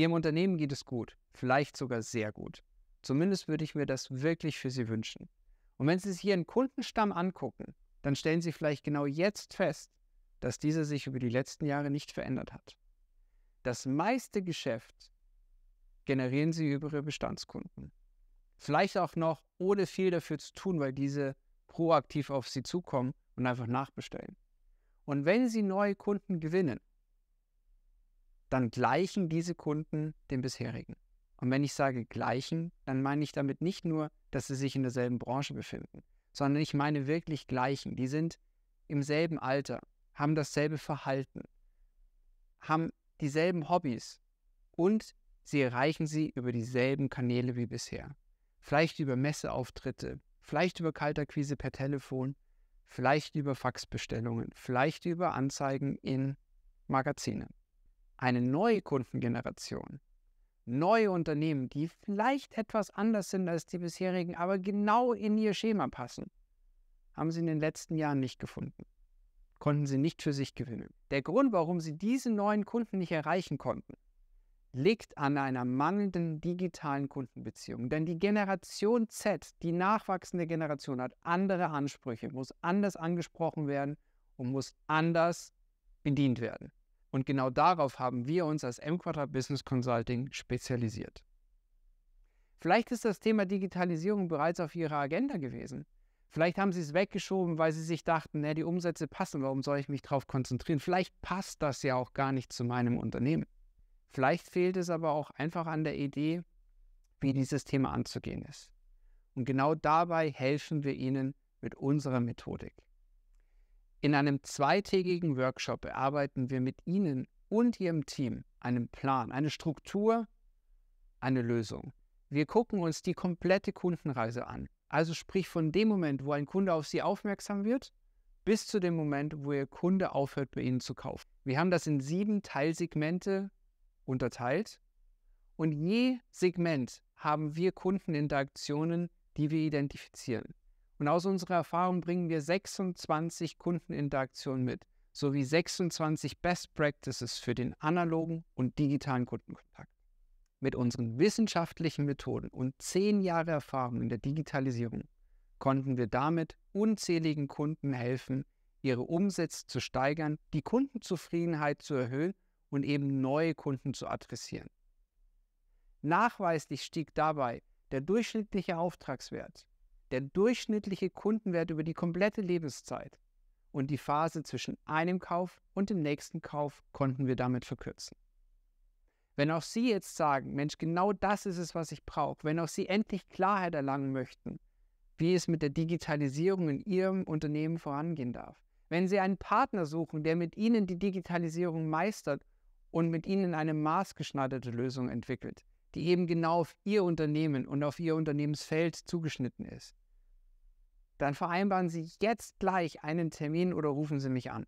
Ihrem Unternehmen geht es gut, vielleicht sogar sehr gut. Zumindest würde ich mir das wirklich für Sie wünschen. Und wenn Sie sich Ihren Kundenstamm angucken, dann stellen Sie vielleicht genau jetzt fest, dass dieser sich über die letzten Jahre nicht verändert hat. Das meiste Geschäft generieren Sie über Ihre Bestandskunden. Vielleicht auch noch ohne viel dafür zu tun, weil diese proaktiv auf Sie zukommen und einfach nachbestellen. Und wenn Sie neue Kunden gewinnen, dann gleichen diese Kunden den bisherigen. Und wenn ich sage gleichen, dann meine ich damit nicht nur, dass sie sich in derselben Branche befinden, sondern ich meine wirklich gleichen. Die sind im selben Alter, haben dasselbe Verhalten, haben dieselben Hobbys und sie erreichen sie über dieselben Kanäle wie bisher. Vielleicht über Messeauftritte, vielleicht über Kaltakquise per Telefon, vielleicht über Faxbestellungen, vielleicht über Anzeigen in Magazinen eine neue Kundengeneration, neue Unternehmen, die vielleicht etwas anders sind als die bisherigen, aber genau in ihr Schema passen, haben sie in den letzten Jahren nicht gefunden. Konnten sie nicht für sich gewinnen. Der Grund, warum sie diese neuen Kunden nicht erreichen konnten, liegt an einer mangelnden digitalen Kundenbeziehung. Denn die Generation Z, die nachwachsende Generation, hat andere Ansprüche, muss anders angesprochen werden und muss anders bedient werden. Und genau darauf haben wir uns als M-Quadrat Business Consulting spezialisiert. Vielleicht ist das Thema Digitalisierung bereits auf Ihrer Agenda gewesen. Vielleicht haben Sie es weggeschoben, weil Sie sich dachten, die Umsätze passen, warum soll ich mich darauf konzentrieren? Vielleicht passt das ja auch gar nicht zu meinem Unternehmen. Vielleicht fehlt es aber auch einfach an der Idee, wie dieses Thema anzugehen ist. Und genau dabei helfen wir Ihnen mit unserer Methodik. In einem zweitägigen Workshop erarbeiten wir mit Ihnen und Ihrem Team einen Plan, eine Struktur, eine Lösung. Wir gucken uns die komplette Kundenreise an. Also sprich von dem Moment, wo ein Kunde auf Sie aufmerksam wird, bis zu dem Moment, wo Ihr Kunde aufhört, bei Ihnen zu kaufen. Wir haben das in sieben Teilsegmente unterteilt und je Segment haben wir Kundeninteraktionen, die wir identifizieren. Und aus unserer Erfahrung bringen wir 26 Kundeninteraktionen mit, sowie 26 Best Practices für den analogen und digitalen Kundenkontakt. Mit unseren wissenschaftlichen Methoden und zehn Jahre Erfahrung in der Digitalisierung konnten wir damit unzähligen Kunden helfen, ihre Umsätze zu steigern, die Kundenzufriedenheit zu erhöhen und eben neue Kunden zu adressieren. Nachweislich stieg dabei der durchschnittliche Auftragswert der durchschnittliche Kundenwert über die komplette Lebenszeit und die Phase zwischen einem Kauf und dem nächsten Kauf konnten wir damit verkürzen. Wenn auch Sie jetzt sagen, Mensch, genau das ist es, was ich brauche, wenn auch Sie endlich Klarheit erlangen möchten, wie es mit der Digitalisierung in Ihrem Unternehmen vorangehen darf, wenn Sie einen Partner suchen, der mit Ihnen die Digitalisierung meistert und mit Ihnen eine maßgeschneiderte Lösung entwickelt, die eben genau auf Ihr Unternehmen und auf Ihr Unternehmensfeld zugeschnitten ist, dann vereinbaren Sie jetzt gleich einen Termin oder rufen Sie mich an.